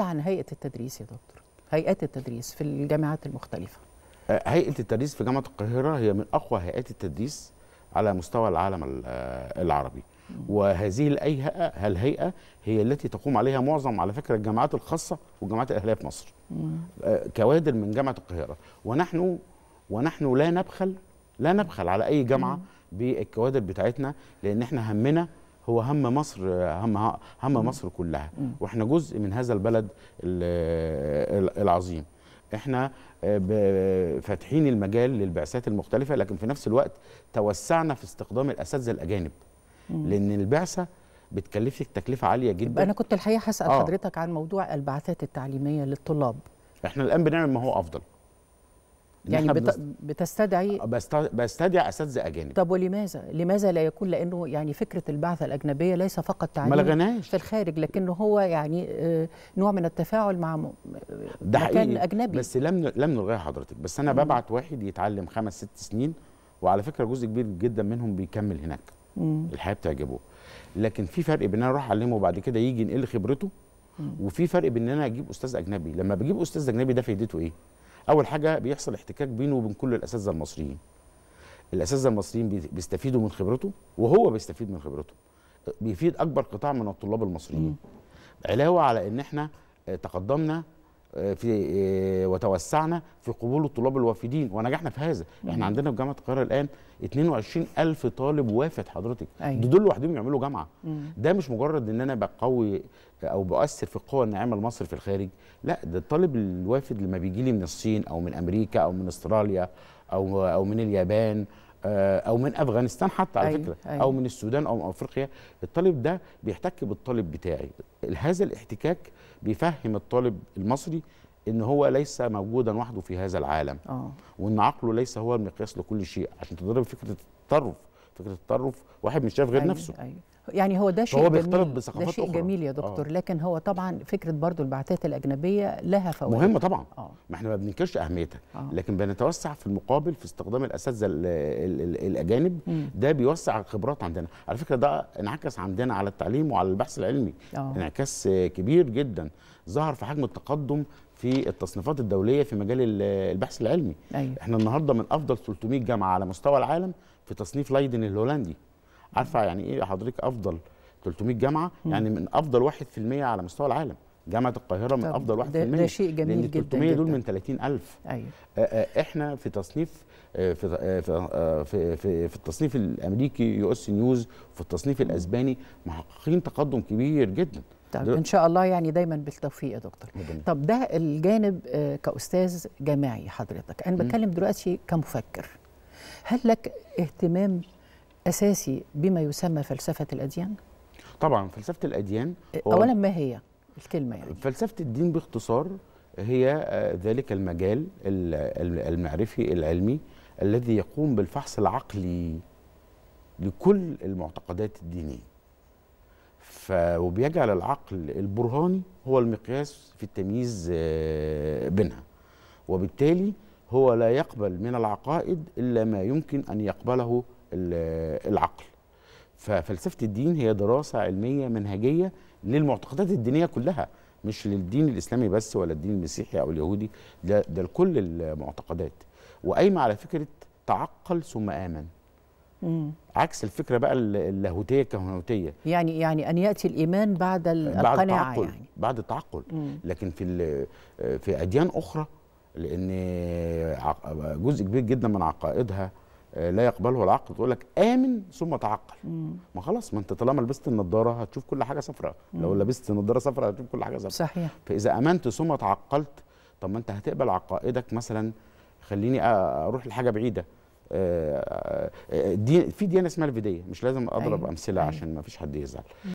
عن هيئه التدريس يا دكتور هيئات التدريس في الجامعات المختلفه آه، هيئه التدريس في جامعه القاهره هي من اقوى هيئات التدريس على مستوى العالم آه، العربي وهذه الهيئه الهيئه هي التي تقوم عليها معظم على فكره الجامعات الخاصه والجامعات الاهليه في مصر آه، كوادر من جامعه القاهره ونحن ونحن لا نبخل لا نبخل على اي جامعه بالكوادر بتاعتنا لان احنا همنا هو هم مصر هم هم مصر كلها واحنا جزء من هذا البلد العظيم احنا آه، فاتحين المجال للبعثات المختلفه لكن في نفس الوقت توسعنا في استخدام الاساتذه الاجانب لان البعثه بتكلفك تكلفه عاليه جدا انا كنت الحقيقه هسال آه. حضرتك عن موضوع البعثات التعليميه للطلاب احنا الان بنعمل ما هو افضل يعني بت... بتستدعي آه، بست... بستدعي اساتذه اجانب طب ولماذا؟ لماذا لا يكون لانه يعني فكره البعثه الاجنبيه ليس فقط تعليم في الخارج لكنه هو يعني آه، نوع من التفاعل مع م... آه، ده مكان حقيقي. اجنبي بس لم لم نلغيها حضرتك بس انا ببعت واحد يتعلم خمس ست سنين وعلى فكره جزء كبير جدا منهم بيكمل هناك مم. الحياه بتعجبه لكن في فرق بين انا اروح اعلمه وبعد كده يجي ينقل خبرته وفي فرق بين ان انا اجيب استاذ اجنبي لما بجيب استاذ اجنبي ده فايدته ايه اول حاجه بيحصل احتكاك بينه وبين كل الاساتذه المصريين الاساتذه المصريين بيستفيدوا من خبرته وهو بيستفيد من خبرته بيفيد اكبر قطاع من الطلاب المصريين علاوه على ان احنا آه، تقدمنا في آه، وتوسعنا في قبول الطلاب الوافدين ونجحنا في هذا احنا عندنا في جامعه القاهره الان 22000 طالب وافد حضرتك أيوة. دول لوحدهم يعملوا جامعه مم. ده مش مجرد ان انا بقوي او بؤثر في القوى الناعمه لمصر في الخارج لا ده الطالب الوافد لما بيجي لي من الصين او من امريكا او من استراليا او او من اليابان آه، او من افغانستان حتى على أي أيوة، فكره أيوة او من السودان او من افريقيا الطالب ده بيحتك بالطالب بتاعي هذا الاحتكاك بيفهم الطالب المصري ان هو ليس موجودا وحده في هذا العالم أوه. وان عقله ليس هو المقياس لكل شيء عشان تضرب فكره التطرف فكره التطرف واحد مش شايف غير أيوة نفسه أيوة. يعني هو ده شيء هو بيختلط بثقافات ده شيء أخرى. جميل يا آه. دكتور آه. لكن هو طبعا فكره برضو البعثات الاجنبيه لها فوائد مهمه طبعا آه. ما احنا ما بننكرش اهميتها آه. لكن بنتوسع في المقابل في استخدام الاساتذه الاجانب م. ده بيوسع الخبرات عندنا على فكره ده انعكس عندنا على التعليم وعلى البحث العلمي آه. انعكاس كبير جدا ظهر في حجم التقدم في التصنيفات الدوليه في مجال البحث العلمي أيوة. احنا النهارده من افضل 300 جامعه على مستوى العالم في تصنيف لايدن الهولندي عارفه يعني ايه حضرتك افضل 300 جامعه يعني من افضل 1% على مستوى العالم جامعه القاهره من افضل 1% ده, ده شيء جميل لأن جدا 300 دول من 30000 ايوه آه، آه، احنا في تصنيف آه، في في في, في التصنيف الامريكي يو اس نيوز في التصنيف الاسباني محققين تقدم كبير جدا طب ان شاء الله يعني دايما بالتوفيق يا دكتور مدني. طب ده الجانب كاستاذ جامعي حضرتك انا بتكلم دلوقتي كمفكر هل لك اهتمام أساسي بما يسمى فلسفة الأديان؟ طبعا فلسفة الأديان أولا ما هي الكلمة يعني؟ فلسفة الدين باختصار هي آه، ذلك المجال المعرفي العلمي الذي يقوم بالفحص العقلي لكل المعتقدات الدينيه ف وبيجعل العقل البرهاني هو المقياس في التمييز آه، بينها وبالتالي هو لا يقبل من العقائد إلا ما يمكن أن يقبله العقل ففلسفة الدين هي دراسة علمية منهجية للمعتقدات الدينية كلها مش للدين الإسلامي بس ولا الدين المسيحي أو اليهودي ده, ده لكل المعتقدات وقايمة على فكرة تعقل ثم آمن مم. عكس الفكره بقى اللاهوتيه الكهنوتيه يعني يعني ان ياتي الايمان بعد القناعه بعد التعقل يعني بعد التعقل لكن في في اديان اخرى لان جزء كبير جدا من عقائدها آه، لا يقبله العقل تقول لك امن ثم تعقل ما خلاص ما انت طالما لبست النضاره هتشوف كل حاجه صفراء لو لبست النضاره صفراء هتشوف كل حاجه صفراء صحيح فاذا امنت ثم تعقلت طب ما انت هتقبل عقائدك مثلا خليني اروح لحاجه بعيده آه، آه، دي في ديانه اسمها الفديه مش لازم اضرب أيوة. امثله أيوة. عشان ما فيش حد يزعل